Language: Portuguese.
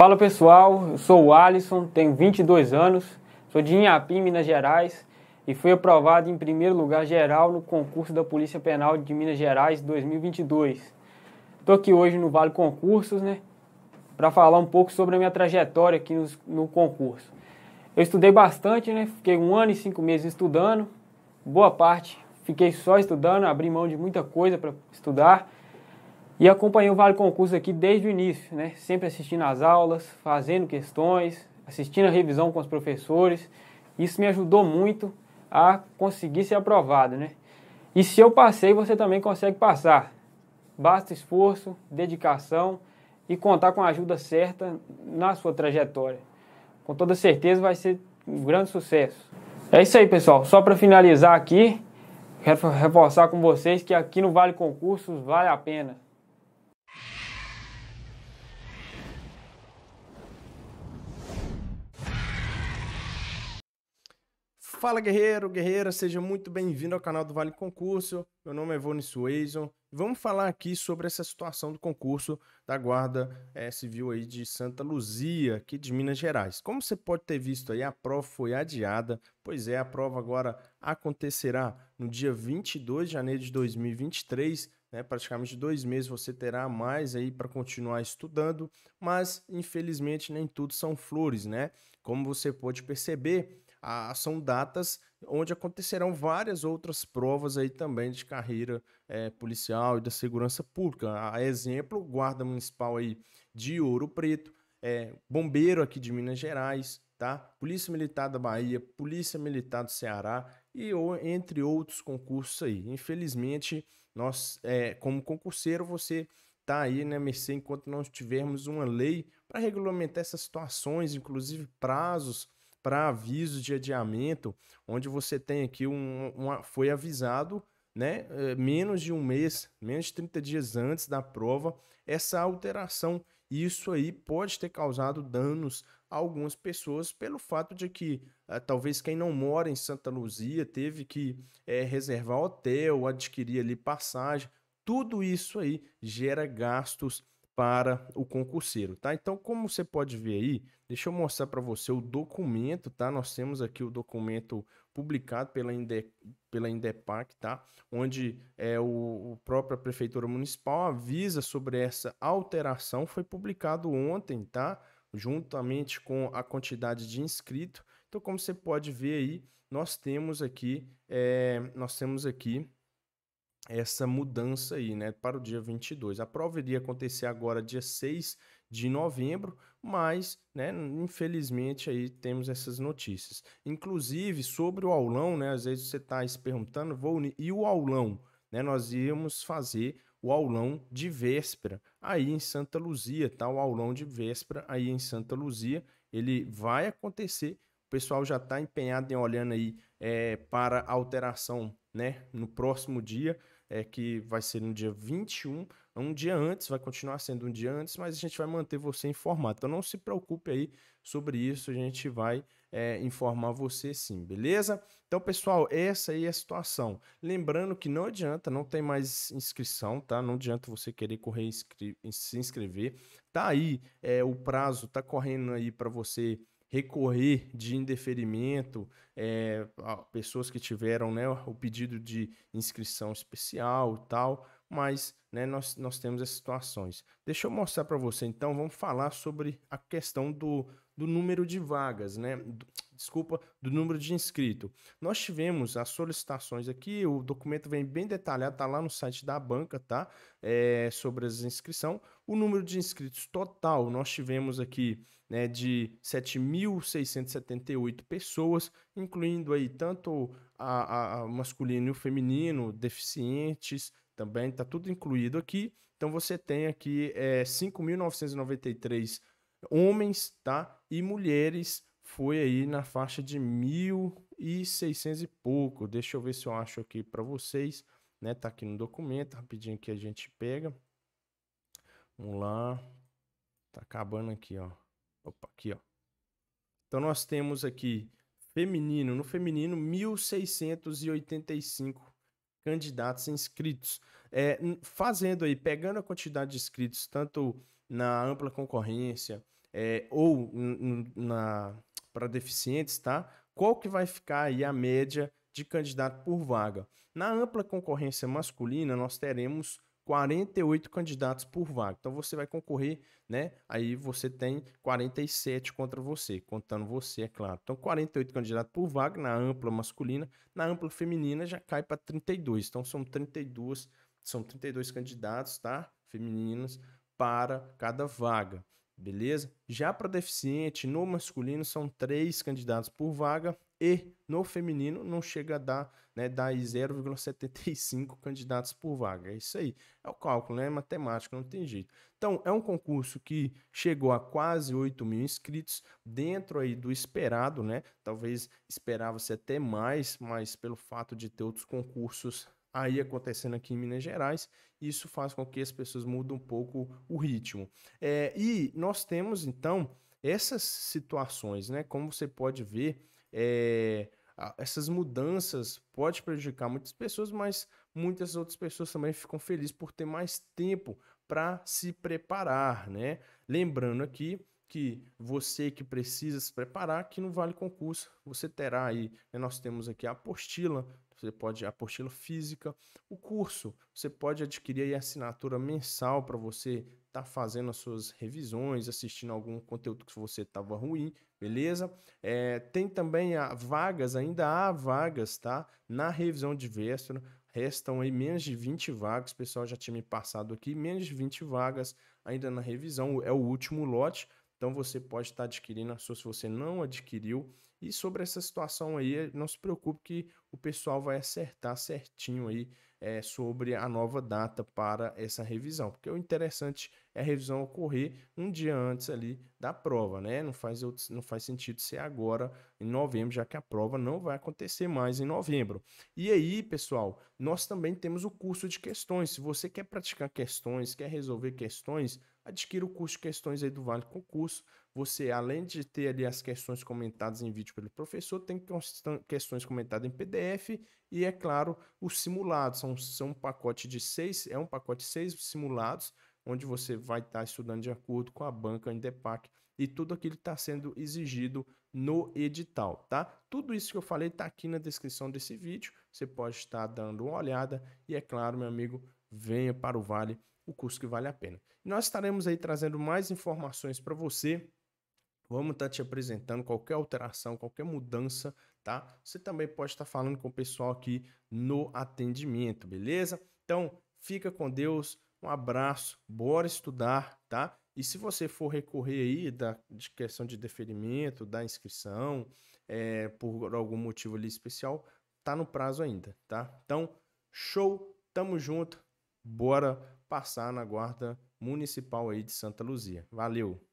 Fala pessoal, eu sou o Alisson, tenho 22 anos, sou de Inhapim, Minas Gerais e fui aprovado em primeiro lugar geral no concurso da Polícia Penal de Minas Gerais 2022. Estou aqui hoje no Vale Concursos, né, para falar um pouco sobre a minha trajetória aqui no, no concurso. Eu estudei bastante, né, fiquei um ano e cinco meses estudando, boa parte fiquei só estudando, abri mão de muita coisa para estudar e acompanhei o Vale Concurso aqui desde o início, né? Sempre assistindo às aulas, fazendo questões, assistindo a revisão com os professores. Isso me ajudou muito a conseguir ser aprovado, né? E se eu passei, você também consegue passar. Basta esforço, dedicação e contar com a ajuda certa na sua trajetória. Com toda certeza vai ser um grande sucesso. É isso aí, pessoal. Só para finalizar aqui, quero reforçar com vocês que aqui no Vale Concursos vale a pena. Fala guerreiro, guerreira, seja muito bem-vindo ao canal do Vale Concurso. Meu nome é Evone Suazon. Vamos falar aqui sobre essa situação do concurso da Guarda é, Civil aí de Santa Luzia, aqui de Minas Gerais. Como você pode ter visto aí, a prova foi adiada. Pois é, a prova agora acontecerá no dia 22 de janeiro de 2023. Né, praticamente dois meses você terá mais aí para continuar estudando, mas infelizmente nem tudo são flores, né? Como você pode perceber, são datas onde acontecerão várias outras provas aí também de carreira é, policial e da segurança pública. A exemplo, guarda municipal aí de Ouro Preto, é, bombeiro aqui de Minas Gerais, tá? Polícia Militar da Bahia, Polícia Militar do Ceará e ou, entre outros concursos aí. Infelizmente, nós, é, como concurseiro, você está aí na né, mercê enquanto não tivermos uma lei para regulamentar essas situações, inclusive prazos para aviso de adiamento, onde você tem aqui um, uma, foi avisado né, eh, menos de um mês, menos de 30 dias antes da prova, essa alteração. Isso aí pode ter causado danos a algumas pessoas pelo fato de que eh, talvez quem não mora em Santa Luzia teve que é, reservar hotel, adquirir ali passagem. Tudo isso aí gera gastos para o concurseiro, tá? Então, como você pode ver aí, deixa eu mostrar para você o documento, tá? Nós temos aqui o documento publicado pela, Inde, pela Indepac, tá? Onde é o, o própria prefeitura municipal avisa sobre essa alteração, foi publicado ontem, tá? Juntamente com a quantidade de inscrito. Então, como você pode ver aí, nós temos aqui, é, nós temos aqui essa mudança aí, né, para o dia 22. A prova iria acontecer agora dia 6 de novembro, mas, né, infelizmente aí temos essas notícias. Inclusive sobre o aulão, né, às vezes você está se perguntando, vou e o aulão, né? Nós íamos fazer o aulão de véspera aí em Santa Luzia, tá? O aulão de véspera aí em Santa Luzia, ele vai acontecer. O pessoal já está empenhado em olhando aí é, para alteração, né, no próximo dia é, que vai ser no dia 21, um dia antes, vai continuar sendo um dia antes, mas a gente vai manter você informado. Então não se preocupe aí sobre isso, a gente vai é, informar você sim, beleza? Então, pessoal, essa aí é a situação. Lembrando que não adianta, não tem mais inscrição, tá? Não adianta você querer correr se inscrever. Tá aí, é, o prazo tá correndo aí para você recorrer de indeferimento é, a pessoas que tiveram né, o pedido de inscrição especial e tal, mas né, nós, nós temos essas situações. Deixa eu mostrar para você então, vamos falar sobre a questão do, do número de vagas, né? desculpa, do número de inscrito. Nós tivemos as solicitações aqui, o documento vem bem detalhado, tá lá no site da banca, tá? É, sobre as inscrição. O número de inscritos total, nós tivemos aqui né, de 7.678 pessoas, incluindo aí tanto a, a, masculino e o feminino, deficientes, também está tudo incluído aqui. Então você tem aqui é, 5.993 homens, tá? E mulheres foi aí na faixa de 1.600 e pouco. Deixa eu ver se eu acho aqui para vocês, né? Tá aqui no documento, rapidinho que a gente pega. Vamos lá. Tá acabando aqui, ó. Opa, aqui, ó. Então nós temos aqui feminino, no feminino 1685 candidatos inscritos. É, fazendo aí, pegando a quantidade de inscritos, tanto na ampla concorrência é, ou na para deficientes, tá? Qual que vai ficar aí a média de candidato por vaga? Na ampla concorrência masculina, nós teremos 48 candidatos por vaga. Então você vai concorrer, né? Aí você tem 47 contra você, contando você, é claro. Então 48 candidatos por vaga na ampla masculina, na ampla feminina já cai para 32. Então são 32, são 32 candidatos, tá? Femininos para cada vaga. Beleza? Já para deficiente, no masculino são três candidatos por vaga e no feminino não chega a dar, né, dar 0,75 candidatos por vaga. É isso aí. É o cálculo, né? É matemática, não tem jeito. Então, é um concurso que chegou a quase 8 mil inscritos, dentro aí do esperado, né? Talvez esperava-se até mais, mas pelo fato de ter outros concursos aí acontecendo aqui em Minas Gerais, isso faz com que as pessoas mudem um pouco o ritmo. É, e nós temos, então, essas situações, né? Como você pode ver, é, essas mudanças pode prejudicar muitas pessoas, mas muitas outras pessoas também ficam felizes por ter mais tempo para se preparar, né? Lembrando aqui que você que precisa se preparar, que não Vale Concurso você terá aí, né? nós temos aqui a apostila, você pode a apostila física, o curso, você pode adquirir a assinatura mensal para você tá fazendo as suas revisões, assistindo algum conteúdo que você estava ruim, beleza? É, tem também a vagas, ainda há vagas, tá? Na revisão de Vestro, restam aí menos de 20 vagas, o pessoal já tinha me passado aqui, menos de 20 vagas ainda na revisão, é o último lote. Então você pode estar adquirindo a sua se você não adquiriu. E sobre essa situação aí, eh, não se preocupe que o pessoal vai acertar certinho aí é, sobre a nova data para essa revisão. Porque o interessante é a revisão ocorrer um dia antes ali da prova, né? Não faz, não faz sentido ser agora em novembro, já que a prova não vai acontecer mais em novembro. E aí, pessoal, nós também temos o curso de questões. Se você quer praticar questões, quer resolver questões, adquira o curso de questões aí do Vale Concurso. Você, além de ter ali as questões comentadas em vídeo pelo professor, tem questões comentadas em PDF e, é claro, os simulados. São, são um pacote de seis, é um pacote de seis simulados, onde você vai estar tá estudando de acordo com a banca Indepac e tudo aquilo que está sendo exigido no edital, tá? Tudo isso que eu falei está aqui na descrição desse vídeo. Você pode estar dando uma olhada e, é claro, meu amigo, venha para o Vale o curso que vale a pena. Nós estaremos aí trazendo mais informações para você. Vamos estar tá te apresentando qualquer alteração, qualquer mudança, tá? Você também pode estar tá falando com o pessoal aqui no atendimento, beleza? Então, fica com Deus, um abraço, bora estudar, tá? E se você for recorrer aí da de questão de deferimento, da inscrição, é, por algum motivo ali especial, tá no prazo ainda, tá? Então, show, tamo junto, bora passar na Guarda Municipal aí de Santa Luzia. Valeu!